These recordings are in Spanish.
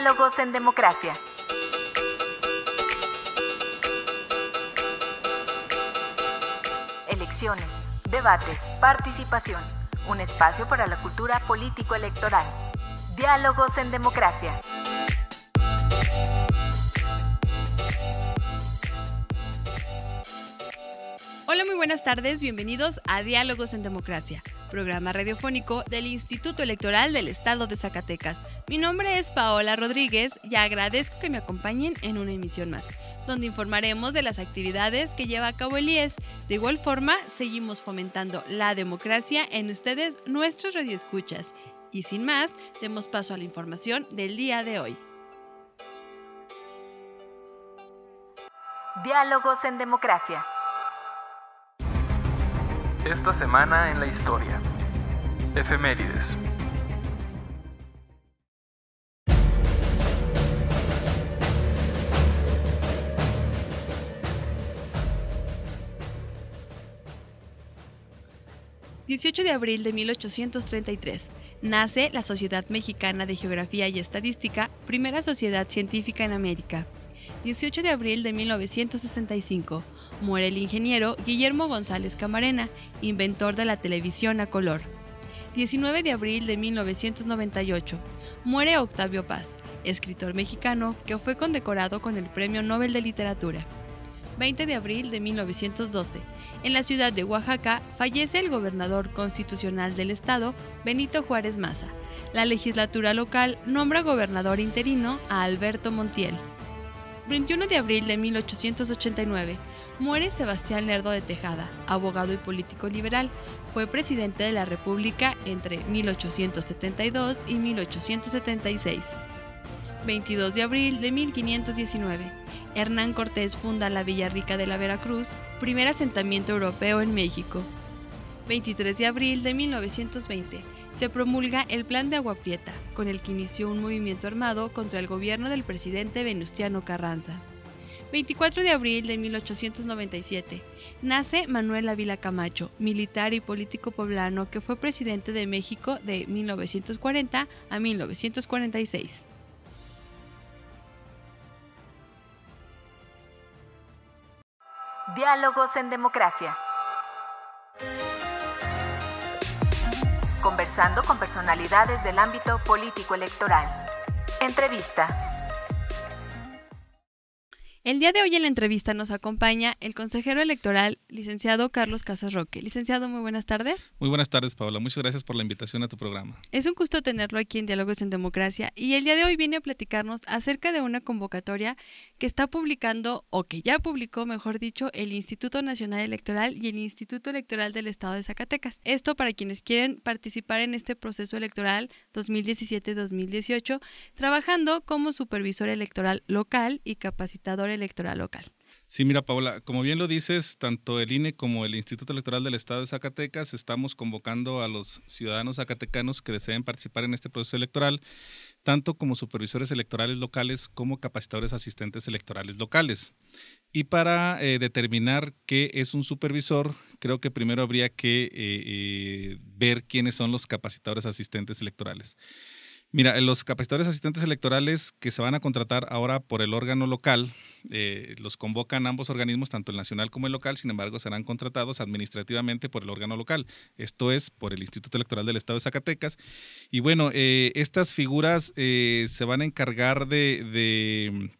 Diálogos en Democracia. Elecciones, debates, participación. Un espacio para la cultura político-electoral. Diálogos en Democracia. Hola, muy buenas tardes. Bienvenidos a Diálogos en Democracia programa radiofónico del Instituto Electoral del Estado de Zacatecas, mi nombre es Paola Rodríguez y agradezco que me acompañen en una emisión más, donde informaremos de las actividades que lleva a cabo el IES. De igual forma, seguimos fomentando la democracia en ustedes, nuestros radioescuchas. Y sin más, demos paso a la información del día de hoy. Diálogos en democracia. Esta semana en la historia. Efemérides. 18 de abril de 1833. Nace la Sociedad Mexicana de Geografía y Estadística, primera sociedad científica en América. 18 de abril de 1965. Muere el ingeniero Guillermo González Camarena, inventor de la televisión a color. 19 de abril de 1998. Muere Octavio Paz, escritor mexicano que fue condecorado con el Premio Nobel de Literatura. 20 de abril de 1912, en la ciudad de Oaxaca, fallece el gobernador constitucional del estado, Benito Juárez Maza. La legislatura local nombra gobernador interino a Alberto Montiel. 21 de abril de 1889, muere Sebastián Lerdo de Tejada, abogado y político liberal. Fue presidente de la República entre 1872 y 1876. 22 de abril de 1519 Hernán Cortés funda la Villa Rica de la Veracruz, primer asentamiento europeo en México. 23 de abril de 1920 se promulga el Plan de Agua Prieta, con el que inició un movimiento armado contra el gobierno del presidente Venustiano Carranza. 24 de abril de 1897 nace Manuel Ávila Camacho, militar y político poblano que fue presidente de México de 1940 a 1946. Diálogos en Democracia. Conversando con personalidades del ámbito político electoral. Entrevista. El día de hoy en la entrevista nos acompaña el consejero electoral, licenciado Carlos Casas Roque. Licenciado, muy buenas tardes. Muy buenas tardes, Paula. Muchas gracias por la invitación a tu programa. Es un gusto tenerlo aquí en Diálogos en Democracia y el día de hoy viene a platicarnos acerca de una convocatoria que está publicando o que ya publicó, mejor dicho, el Instituto Nacional Electoral y el Instituto Electoral del Estado de Zacatecas. Esto para quienes quieren participar en este proceso electoral 2017-2018, trabajando como supervisor electoral local y capacitador electoral local. Sí, mira, Paola, como bien lo dices, tanto el INE como el Instituto Electoral del Estado de Zacatecas estamos convocando a los ciudadanos zacatecanos que deseen participar en este proceso electoral, tanto como supervisores electorales locales como capacitadores asistentes electorales locales. Y para eh, determinar qué es un supervisor, creo que primero habría que eh, eh, ver quiénes son los capacitadores asistentes electorales. Mira, eh, los capacitadores asistentes electorales que se van a contratar ahora por el órgano local, eh, los convocan ambos organismos, tanto el nacional como el local, sin embargo, serán contratados administrativamente por el órgano local, esto es, por el Instituto Electoral del Estado de Zacatecas. Y bueno, eh, estas figuras se van a encargar de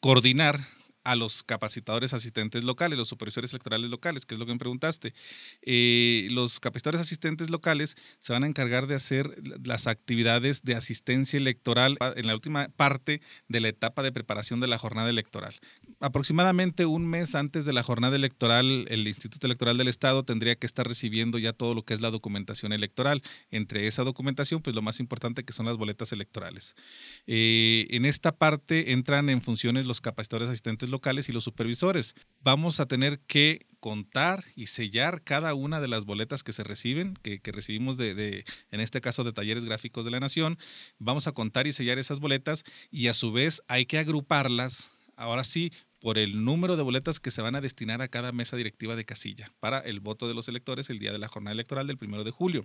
coordinar a los capacitadores asistentes locales, los supervisores electorales locales, que es lo que me preguntaste. Eh, los capacitadores asistentes locales se van a encargar de hacer las actividades de asistencia electoral en la última parte de la etapa de preparación de la jornada electoral. Aproximadamente un mes antes de la jornada electoral, el Instituto Electoral del Estado tendría que estar recibiendo ya todo lo que es la documentación electoral. Entre esa documentación, pues lo más importante que son las boletas electorales. Eh, en esta parte entran en funciones los capacitadores asistentes locales y los supervisores. Vamos a tener que contar y sellar cada una de las boletas que se reciben, que, recibimos de, en este caso, de Talleres Gráficos de la Nación. Vamos a contar y sellar esas boletas y a su vez hay que agruparlas, ahora sí, por el número de boletas que se van a destinar a cada mesa directiva de casilla para el voto de los electores el día de la jornada electoral del primero de julio.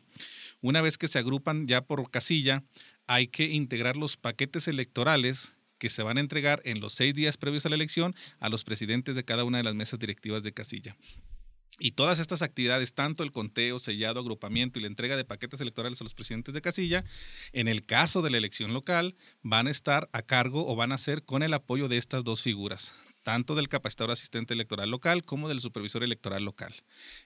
Una vez que se agrupan ya por casilla, hay que integrar los paquetes electorales que se van a entregar en los seis días previos a la elección a los presidentes de cada una de las mesas directivas de casilla. Y todas estas actividades, tanto el conteo, sellado, agrupamiento y la entrega de paquetes electorales a los presidentes de casilla, en el caso de la elección local, van a estar a cargo o van a ser con el apoyo de estas dos figuras, tanto del capacitador asistente electoral local como del supervisor electoral local.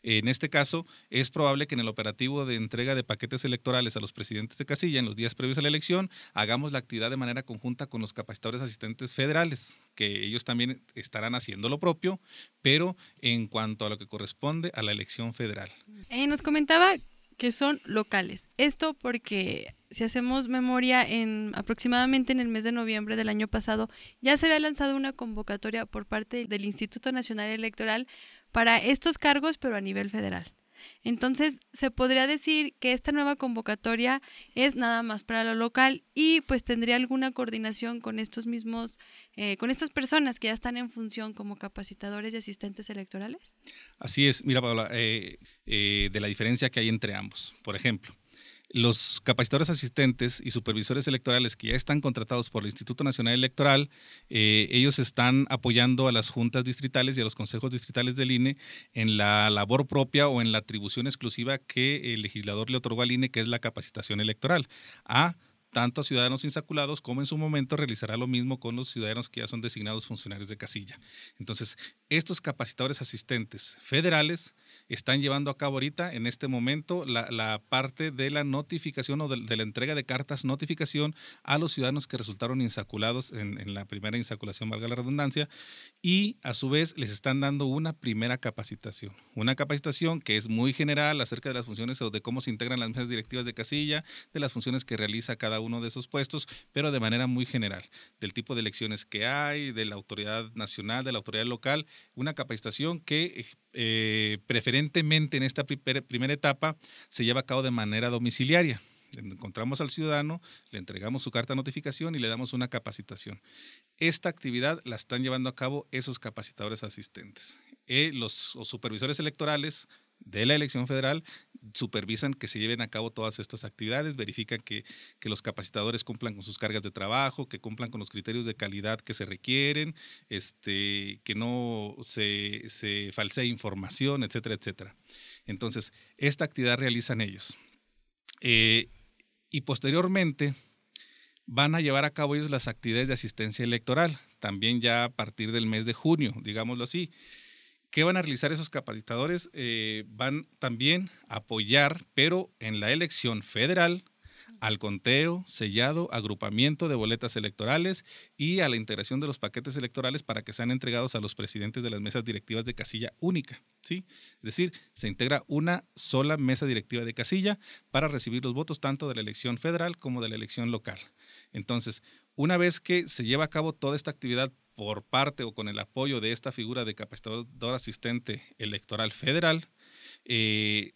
En este caso, es probable que en el operativo de entrega de paquetes electorales a los presidentes de casilla en los días previos a la elección, hagamos la actividad de manera conjunta con los capacitadores asistentes federales, que ellos también estarán haciendo lo propio, pero en cuanto a lo que corresponde a la elección federal. Eh, nos comentaba que son locales. Esto porque si hacemos memoria, en aproximadamente en el mes de noviembre del año pasado ya se había lanzado una convocatoria por parte del Instituto Nacional Electoral para estos cargos, pero a nivel federal. Entonces, se podría decir que esta nueva convocatoria es nada más para lo local y pues tendría alguna coordinación con estos mismos, eh, con estas personas que ya están en función como capacitadores y asistentes electorales. Así es, mira Paola, eh, eh, de la diferencia que hay entre ambos. Por ejemplo, los capacitadores asistentes y supervisores electorales que ya están contratados por el Instituto Nacional Electoral, eh, ellos están apoyando a las juntas distritales y a los consejos distritales del INE en la labor propia o en la atribución exclusiva que el legislador le otorgó al INE, que es la capacitación electoral, a tanto a ciudadanos insaculados como en su momento realizará lo mismo con los ciudadanos que ya son designados funcionarios de casilla. Entonces, estos capacitadores asistentes federales están llevando a cabo ahorita, en este momento, la, parte de la notificación o de, la entrega de cartas notificación a los ciudadanos que resultaron insaculados en, la primera insaculación, valga la redundancia, y a su vez les están dando una primera capacitación. Una capacitación que es muy general acerca de las funciones o de cómo se integran las mesas directivas de casilla, de las funciones que realiza cada uno de esos puestos, pero de manera muy general, del tipo de elecciones que hay, de la autoridad nacional, de la autoridad local, una capacitación que eh, preferentemente en esta primera etapa se lleva a cabo de manera domiciliaria encontramos al ciudadano, le entregamos su carta de notificación y le damos una capacitación. Esta actividad la están llevando a cabo esos capacitadores asistentes. Eh, los, los supervisores electorales de la elección federal supervisan que se lleven a cabo todas estas actividades, verifican que, los capacitadores cumplan con sus cargas de trabajo, que cumplan con los criterios de calidad que se requieren, este, que no se, se falsee información, etcétera, etcétera. Entonces, esta actividad realizan ellos. Eh, y posteriormente van a llevar a cabo ellos las actividades de asistencia electoral, también ya a partir del mes de junio, digámoslo así. ¿Qué van a realizar esos capacitadores? Eh, van también a apoyar, pero en la elección federal, al conteo, sellado, agrupamiento de boletas electorales y a la integración de los paquetes electorales para que sean entregados a los presidentes de las mesas directivas de casilla única. ¿sí? Es decir, se integra una sola mesa directiva de casilla para recibir los votos tanto de la elección federal como de la elección local. Entonces, una vez que se lleva a cabo toda esta actividad por parte o con el apoyo de esta figura de capacitador asistente electoral federal, eh,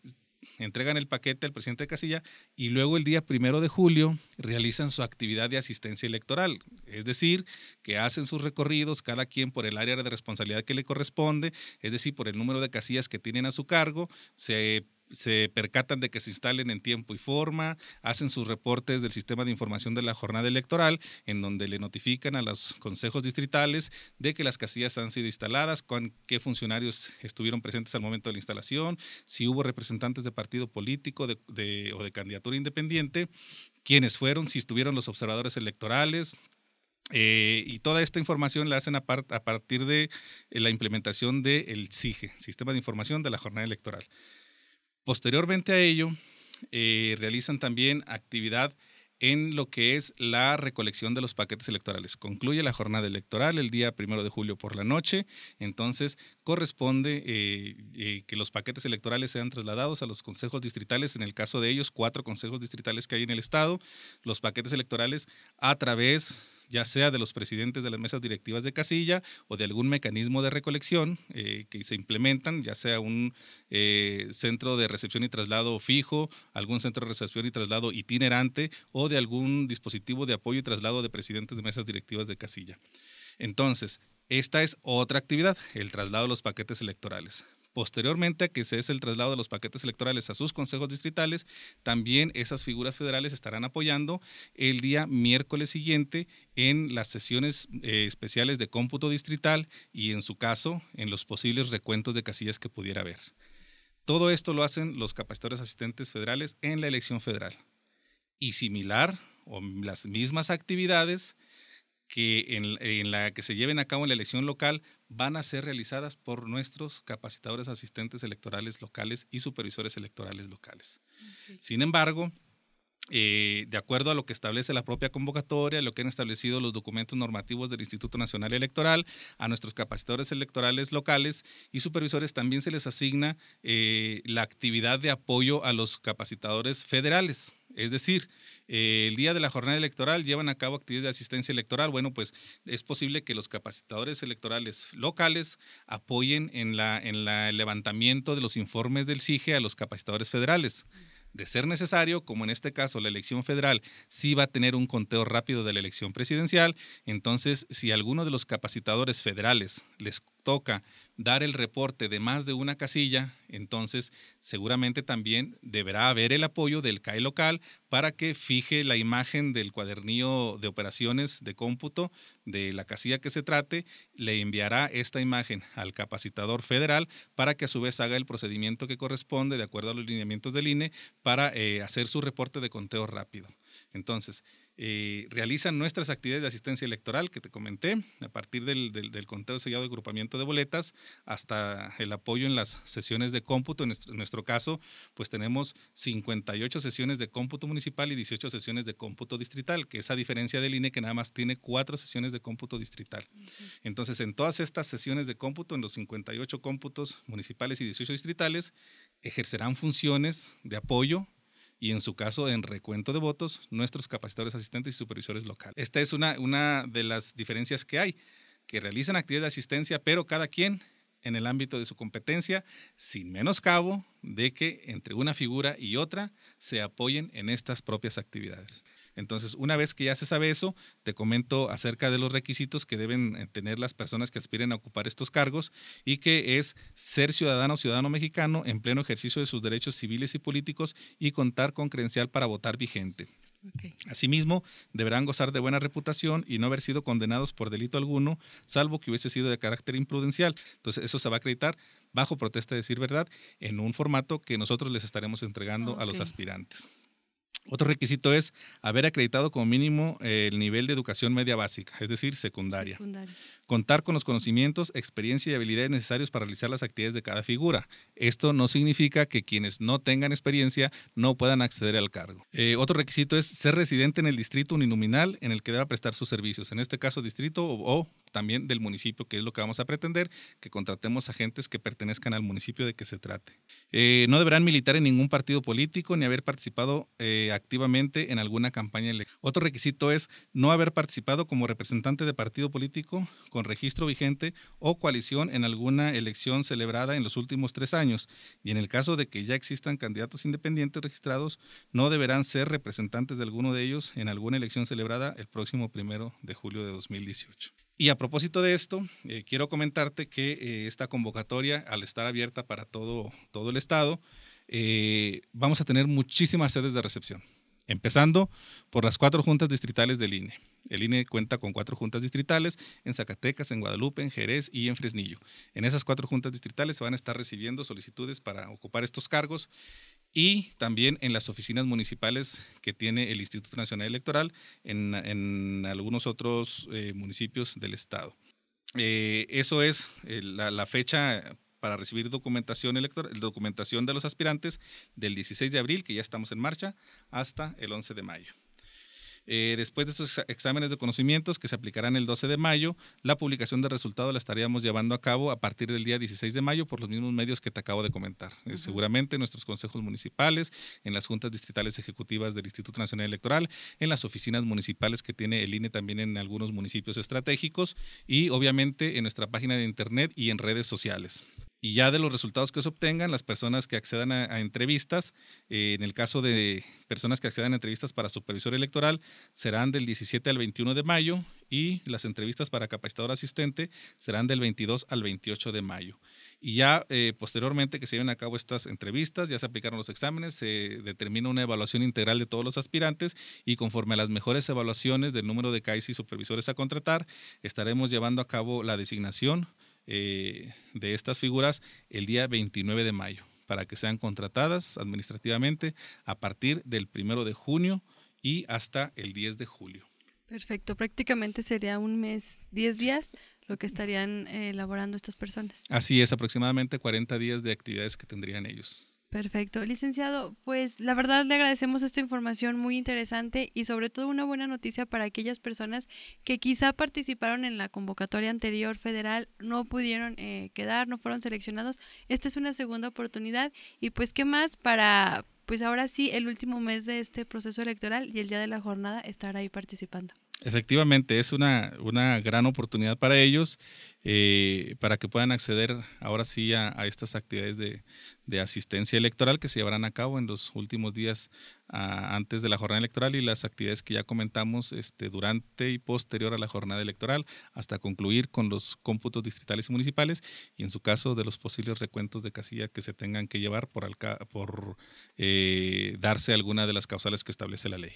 entregan el paquete al presidente de casilla y luego el día primero de julio realizan su actividad de asistencia electoral. Es decir, que hacen sus recorridos cada quien por el área de responsabilidad que le corresponde, es decir, por el número de casillas que tienen a su cargo, se se percatan de que se instalen en tiempo y forma, hacen sus reportes del sistema de información de la jornada electoral, en donde le notifican a los consejos distritales de que las casillas han sido instaladas, con qué funcionarios estuvieron presentes al momento de la instalación, si hubo representantes de partido político o de candidatura independiente, quiénes fueron, si estuvieron los observadores electorales, eh, y toda esta información la hacen a, partir de la implementación del SIGE, Sistema de Información de la Jornada Electoral. Posteriormente a ello, eh, realizan también actividad en lo que es la recolección de los paquetes electorales. Concluye la jornada electoral el día primero de julio por la noche, entonces corresponde eh, eh, que los paquetes electorales sean trasladados a los consejos distritales, en el caso de ellos, cuatro consejos distritales que hay en el estado, los paquetes electorales a través ya sea de los presidentes de las mesas directivas de casilla o de algún mecanismo de recolección eh, que se implementan, ya sea un eh, centro de recepción y traslado fijo, algún centro de recepción y traslado itinerante o de algún dispositivo de apoyo y traslado de presidentes de mesas directivas de casilla. Entonces, esta es otra actividad, el traslado de los paquetes electorales. Posteriormente a que se es el traslado de los paquetes electorales a sus consejos distritales, también esas figuras federales estarán apoyando el día miércoles siguiente en las sesiones eh, especiales de cómputo distrital y en su caso en los posibles recuentos de casillas que pudiera haber. Todo esto lo hacen los capacitadores asistentes federales en la elección federal. Y similar o las mismas actividades que en, la que se lleven a cabo en la elección local van a ser realizadas por nuestros capacitadores asistentes electorales locales y supervisores electorales locales. Sin embargo, eh, de acuerdo a lo que establece la propia convocatoria, lo que han establecido los documentos normativos del Instituto Nacional Electoral, a nuestros capacitadores electorales locales y supervisores también se les asigna eh, la actividad de apoyo a los capacitadores federales. Es decir, eh, el día de la jornada electoral llevan a cabo actividades de asistencia electoral. Bueno, pues es posible que los capacitadores electorales locales apoyen en, la, en el levantamiento de los informes del CIGE a los capacitadores federales. De ser necesario, como en este caso la elección federal sí va a tener un conteo rápido de la elección presidencial, entonces si alguno de los capacitadores federales les toca dar el reporte de más de una casilla, entonces seguramente también deberá haber el apoyo del CAE local para que fije la imagen del cuadernillo de operaciones de cómputo de la casilla que se trate, le enviará esta imagen al capacitador federal para que a su vez haga el procedimiento que corresponde de acuerdo a los lineamientos del INE para eh, hacer su reporte de conteo rápido. Entonces, eh, realizan nuestras actividades de asistencia electoral que te comenté, a partir del, conteo sellado de agrupamiento de boletas hasta el apoyo en las sesiones de cómputo. En nuestro, caso, pues tenemos 58 sesiones de cómputo municipal y 18 sesiones de cómputo distrital, que es a diferencia del INE que nada más tiene cuatro sesiones de cómputo distrital. Entonces, en todas estas sesiones de cómputo, en los 58 cómputos municipales y 18 distritales, ejercerán funciones de apoyo y en su caso en recuento de votos, nuestros capacitadores asistentes y supervisores locales. Esta es una, de las diferencias que hay, que realizan actividades de asistencia, pero cada quien en el ámbito de su competencia, sin menoscabo de que entre una figura y otra se apoyen en estas propias actividades. Entonces, una vez que ya se sabe eso, te comento acerca de los requisitos que deben eh, tener las personas que aspiren a ocupar estos cargos y que es ser ciudadano o ciudadano mexicano en pleno ejercicio de sus derechos civiles y políticos y contar con credencial para votar vigente. Asimismo, deberán gozar de buena reputación y no haber sido condenados por delito alguno, salvo que hubiese sido de carácter imprudencial. Entonces, eso se va a acreditar bajo protesta de decir verdad en un formato que nosotros les estaremos entregando a los aspirantes. Otro requisito es haber acreditado como mínimo eh, el nivel de educación media básica, es decir, secundaria. Contar con los conocimientos, experiencia y habilidades necesarios para realizar las actividades de cada figura. Esto no significa que quienes no tengan experiencia no puedan acceder al cargo. Eh, otro requisito es ser residente en el distrito uninominal en el que deba prestar sus servicios, en este caso distrito o también del municipio, que es lo que vamos a pretender, que contratemos agentes que pertenezcan al municipio de que se trate. Eh, no deberán militar en ningún partido político ni haber participado eh, activamente en alguna campaña electoral. Otro requisito es no haber participado como representante de partido político con registro vigente o coalición en alguna elección celebrada en los últimos tres años. Y en el caso de que ya existan candidatos independientes registrados, no deberán ser representantes de alguno de ellos en alguna elección celebrada el próximo primero de julio de 2018. Y a propósito de esto, eh, quiero comentarte que eh, esta convocatoria, al estar abierta para todo, todo el Estado, eh, vamos a tener muchísimas sedes de recepción, empezando por las cuatro juntas distritales del INE. El INE cuenta con cuatro juntas distritales en Zacatecas, en Guadalupe, en Jerez y en Fresnillo. En esas cuatro juntas distritales se van a estar recibiendo solicitudes para ocupar estos cargos y también en las oficinas municipales que tiene el Instituto Nacional Electoral en, algunos otros eh, municipios del estado. Eh, eso es eh, la, fecha para recibir documentación, electoral, documentación de los aspirantes del 16 de abril, que ya estamos en marcha, hasta el 11 de mayo. Eh, después de estos exámenes de conocimientos que se aplicarán el 12 de mayo, la publicación de resultados la estaríamos llevando a cabo a partir del día 16 de mayo por los mismos medios que te acabo de comentar. Eh, seguramente en nuestros consejos municipales, en las juntas distritales ejecutivas del Instituto Nacional Electoral, en las oficinas municipales que tiene el INE también en algunos municipios estratégicos y obviamente en nuestra página de internet y en redes sociales y ya de los resultados que se obtengan, las personas que accedan a, entrevistas, eh, en el caso de personas que accedan a entrevistas para supervisor electoral, serán del 17 al 21 de mayo y las entrevistas para capacitador asistente serán del 22 al 28 de mayo. Y ya eh, posteriormente que se lleven a cabo estas entrevistas, ya se aplicaron los exámenes, se determina una evaluación integral de todos los aspirantes y conforme a las mejores evaluaciones del número de CAIS y supervisores a contratar, estaremos llevando a cabo la designación eh, de estas figuras el día 29 de mayo para que sean contratadas administrativamente a partir del 1 de junio y hasta el 10 de julio. Perfecto, prácticamente sería un mes, 10 días lo que estarían eh, elaborando estas personas. Así es, aproximadamente 40 días de actividades que tendrían ellos. Perfecto. Licenciado, pues la verdad le agradecemos esta información muy interesante y sobre todo una buena noticia para aquellas personas que quizá participaron en la convocatoria anterior federal, no pudieron eh, quedar, no fueron seleccionados. Esta es una segunda oportunidad y pues qué más para, pues ahora sí, el último mes de este proceso electoral y el día de la jornada estar ahí participando. Efectivamente, es una, una gran oportunidad para ellos, eh, para que puedan acceder ahora sí a, estas actividades de, asistencia electoral que se llevarán a cabo en los últimos días antes de la jornada electoral y las actividades que ya comentamos este, durante y posterior a la jornada electoral, hasta concluir con los cómputos distritales y municipales y en su caso de los posibles recuentos de casilla que se tengan que llevar por, por eh, darse alguna de las causales que establece la ley.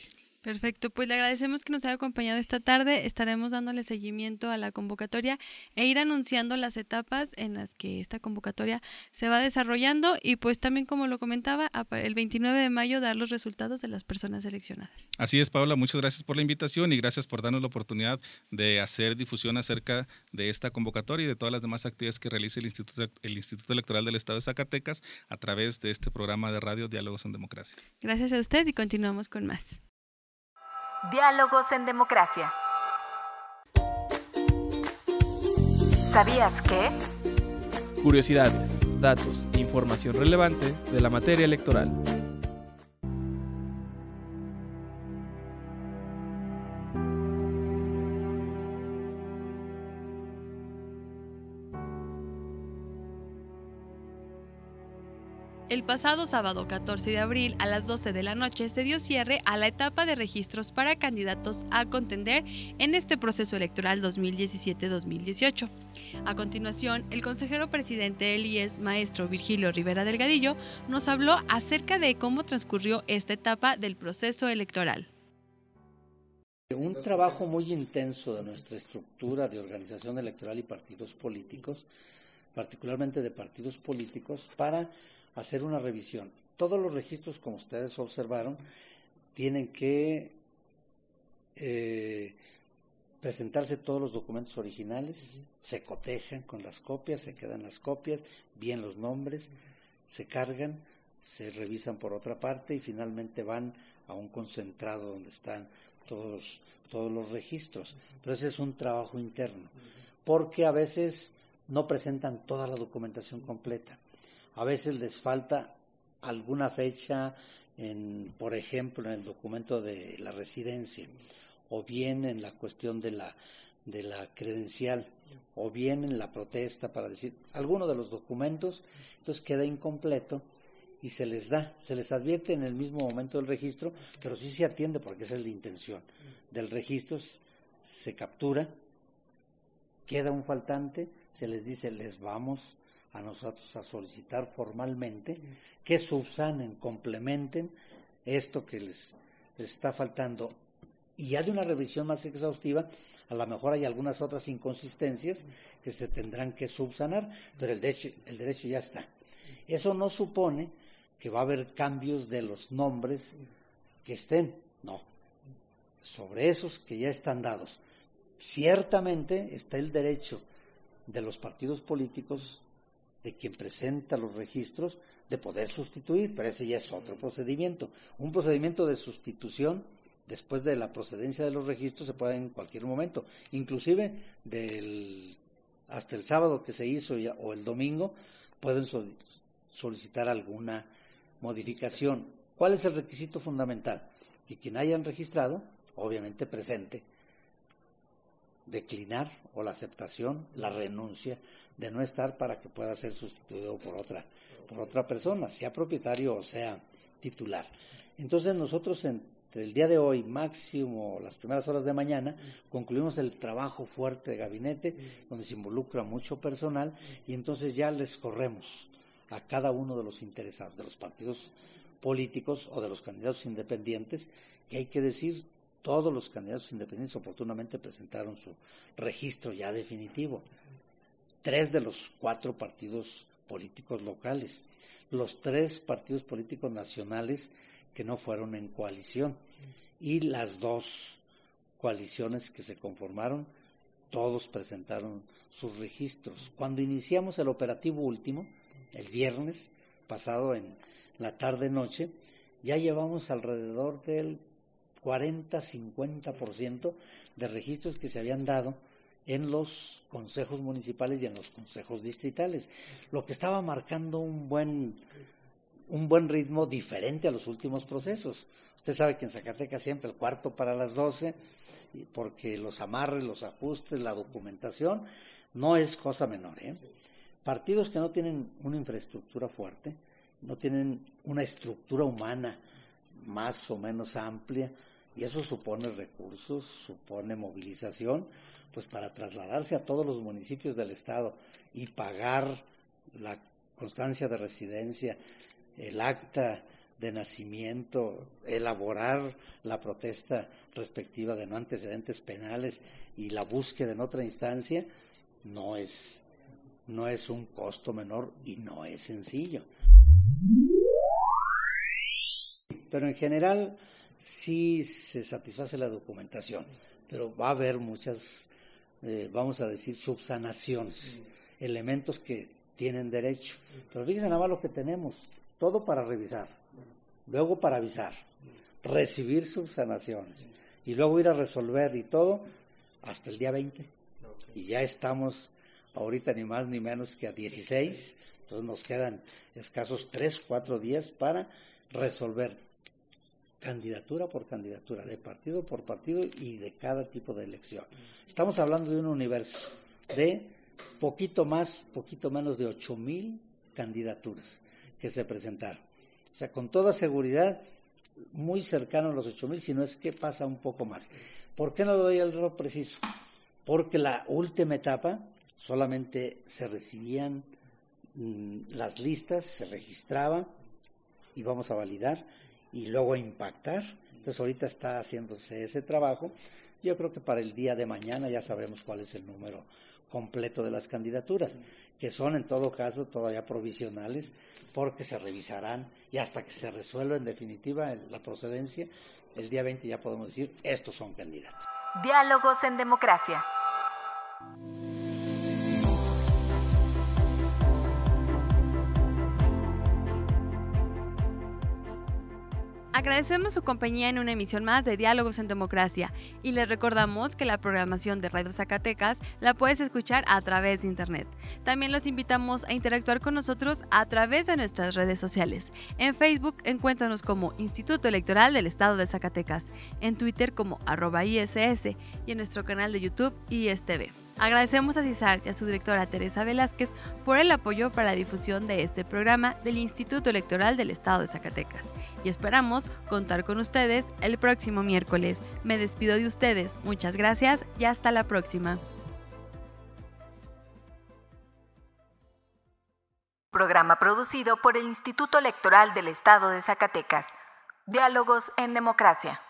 Perfecto, pues le agradecemos que nos haya acompañado esta tarde. Estaremos dándole seguimiento a la convocatoria e ir anunciando las etapas en las que esta convocatoria se va desarrollando y pues también como lo comentaba, el 29 de mayo dar los resultados de las personas seleccionadas. Así es, Paula, muchas gracias por la invitación y gracias por darnos la oportunidad de hacer difusión acerca de esta convocatoria y de todas las demás actividades que realiza el Instituto, el Instituto Electoral del Estado de Zacatecas a través de este programa de radio Diálogos en Democracia. Gracias a usted y continuamos con más. Diálogos en Democracia. ¿Sabías qué? Curiosidades, datos, e información relevante de la materia electoral. El pasado sábado 14 de abril a las 12 de la noche se dio cierre a la etapa de registros para candidatos a contender en este proceso electoral 2017-2018. A continuación, el consejero presidente del IES, Maestro Virgilio Rivera Delgadillo nos habló acerca de cómo transcurrió esta etapa del proceso electoral. Un trabajo muy intenso de nuestra estructura de organización electoral y partidos políticos, particularmente de partidos políticos, para hacer una revisión. Todos los registros, como ustedes observaron, tienen que eh, presentarse todos los documentos originales, se cotejan con las copias, se quedan las copias, bien los nombres, se cargan, se revisan por otra parte y finalmente van a un concentrado donde están todos, todos los registros. Pero ese es un trabajo interno, porque a veces no presentan toda la documentación completa a veces les falta alguna fecha, en, por ejemplo, en el documento de la residencia, o bien en la cuestión de la, de la credencial, o bien en la protesta para decir alguno de los documentos, entonces queda incompleto y se les da, se les advierte en el mismo momento del registro, pero sí se atiende porque esa es la intención del registro, se captura, queda un faltante, se les dice les vamos a nosotros a solicitar formalmente que subsanen, complementen esto que les, les está faltando. Y ya de una revisión más exhaustiva, a lo mejor hay algunas otras inconsistencias que se tendrán que subsanar, pero el derecho ya está. Eso no supone que va a haber cambios de los nombres que estén, no. Sobre esos que ya están dados. Ciertamente está el derecho de los partidos políticos de quien presenta los registros de poder sustituir, pero ese ya es otro procedimiento. Un procedimiento de sustitución después de la procedencia de los registros se puede en cualquier momento, inclusive hasta el sábado que se hizo o el domingo pueden solicitar alguna modificación. ¿Cuál es el requisito fundamental? Que quien hayan registrado, obviamente presente declinar o la aceptación, la renuncia de no estar para que pueda ser sustituido por otra, por otra persona, sea propietario o sea titular. Entonces nosotros entre el día de hoy, máximo las primeras horas de mañana, concluimos el trabajo fuerte de gabinete, donde se involucra mucho personal, y entonces ya les corremos a cada uno de los interesados, de los partidos políticos o de los candidatos independientes, que hay que decir todos los candidatos independientes oportunamente presentaron su registro ya definitivo. Tres de los cuatro partidos políticos locales, los tres partidos políticos nacionales que no fueron en coalición y las dos coaliciones que se conformaron, todos presentaron sus registros. Cuando iniciamos el operativo último, el viernes pasado en la tarde-noche, ya llevamos alrededor del 40-50% de registros que se habían dado en los consejos municipales y en los consejos distritales, lo que estaba marcando un buen, un buen ritmo diferente a los últimos procesos. Usted sabe que en Zacatecas siempre el cuarto para las 12, porque los amarres, los ajustes, la documentación, no es cosa menor. ¿eh? Partidos que no tienen una infraestructura fuerte, no tienen una estructura humana más o menos amplia, y eso supone recursos, supone movilización, pues para trasladarse a todos los municipios del Estado y pagar la constancia de residencia, el acta de nacimiento, elaborar la protesta respectiva de no antecedentes penales y la búsqueda en otra instancia, no es, no es un costo menor y no es sencillo. Pero en general, sí se satisface la documentación, pero va a haber muchas, eh, vamos a decir, subsanaciones, mm. elementos que tienen derecho. Mm. Pero fíjense nada más lo que tenemos, todo para revisar, mm. luego para avisar, recibir subsanaciones y luego ir a resolver y todo hasta el día 20. Y ya estamos ahorita ni más ni menos que a 16, entonces nos quedan escasos 3, 4 días para resolver candidatura por candidatura, de partido por partido y de cada tipo de elección. Estamos hablando de un universo de poquito más, poquito menos de mil candidaturas que se presentaron. O sea, con toda seguridad, muy cercano a los mil, si no es que pasa un poco más. ¿Por qué no le doy el dato preciso? Porque la última etapa solamente se recibían mm, las listas, se registraba, y vamos a validar, y luego impactar. Entonces ahorita está haciéndose ese trabajo. Yo creo que para el día de mañana ya sabremos cuál es el número completo de las candidaturas, que son en todo caso todavía provisionales, porque se revisarán y hasta que se resuelva en definitiva la procedencia, el día 20 ya podemos decir, estos son candidatos. Diálogos en democracia. Agradecemos su compañía en una emisión más de Diálogos en Democracia y les recordamos que la programación de Radio Zacatecas la puedes escuchar a través de Internet. También los invitamos a interactuar con nosotros a través de nuestras redes sociales. En Facebook encuéntranos como Instituto Electoral del Estado de Zacatecas, en Twitter como arroba ISS y en nuestro canal de YouTube ISTV. Agradecemos a CISAR y a su directora Teresa Velázquez por el apoyo para la difusión de este programa del Instituto Electoral del Estado de Zacatecas y esperamos contar con ustedes el próximo miércoles. Me despido de ustedes, muchas gracias y hasta la próxima. Programa producido por el Instituto Electoral del Estado de Zacatecas. Diálogos en Democracia.